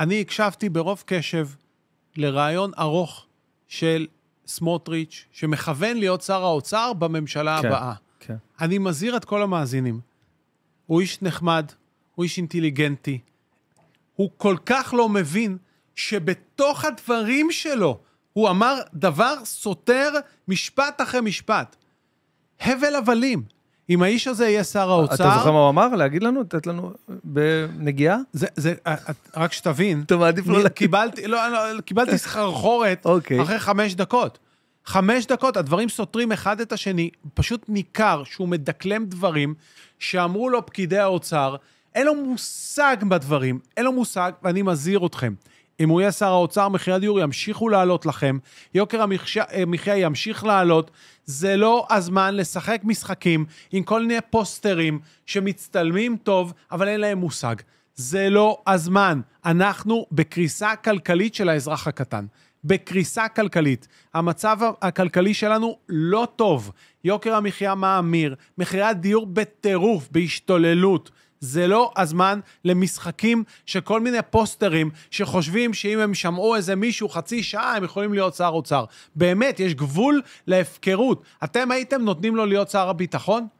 אני הקשבתי ברוב קשב לרעיון ארוך של סמוטריץ', שמכוון להיות שר האוצר בממשלה כן, הבאה. כן. אני מזהיר את כל המאזינים. הוא איש נחמד, הוא איש אינטליגנטי. הוא כל כך לא מבין שבתוך הדברים שלו הוא אמר דבר סותר משפט אחרי משפט. הבל הבלים. אם האיש הזה יהיה שר האוצר... אתה זוכר מה הוא אמר? להגיד לנו? לתת לנו בנגיעה? זה, זה, אה, רק שתבין. אתה מעדיף לא להגיד. קיבלתי, לא, לא קיבלתי סחרחורת אוקיי. אחרי חמש דקות. חמש דקות, הדברים סותרים אחד את השני, פשוט ניכר שהוא מדקלם דברים שאמרו לו פקידי האוצר, אין לו מושג בדברים, אין לו מושג, ואני מזהיר אתכם. אם הוא יהיה שר האוצר, מחירי הדיור ימשיכו לעלות לכם, יוקר המחיה אה, ימשיך לעלות. זה לא הזמן לשחק משחקים עם כל מיני פוסטרים שמצטלמים טוב, אבל אין להם מושג. זה לא הזמן. אנחנו בקריסה כלכלית של האזרח הקטן. בקריסה כלכלית. המצב הכלכלי שלנו לא טוב. יוקר המחיה מאמיר, מחירי הדיור בטירוף, בהשתוללות. זה לא הזמן למשחקים שכל מיני פוסטרים שחושבים שאם הם שמעו איזה מישהו חצי שעה, הם יכולים להיות שר אוצר. באמת, יש גבול להפקרות. אתם הייתם נותנים לו להיות שר הביטחון?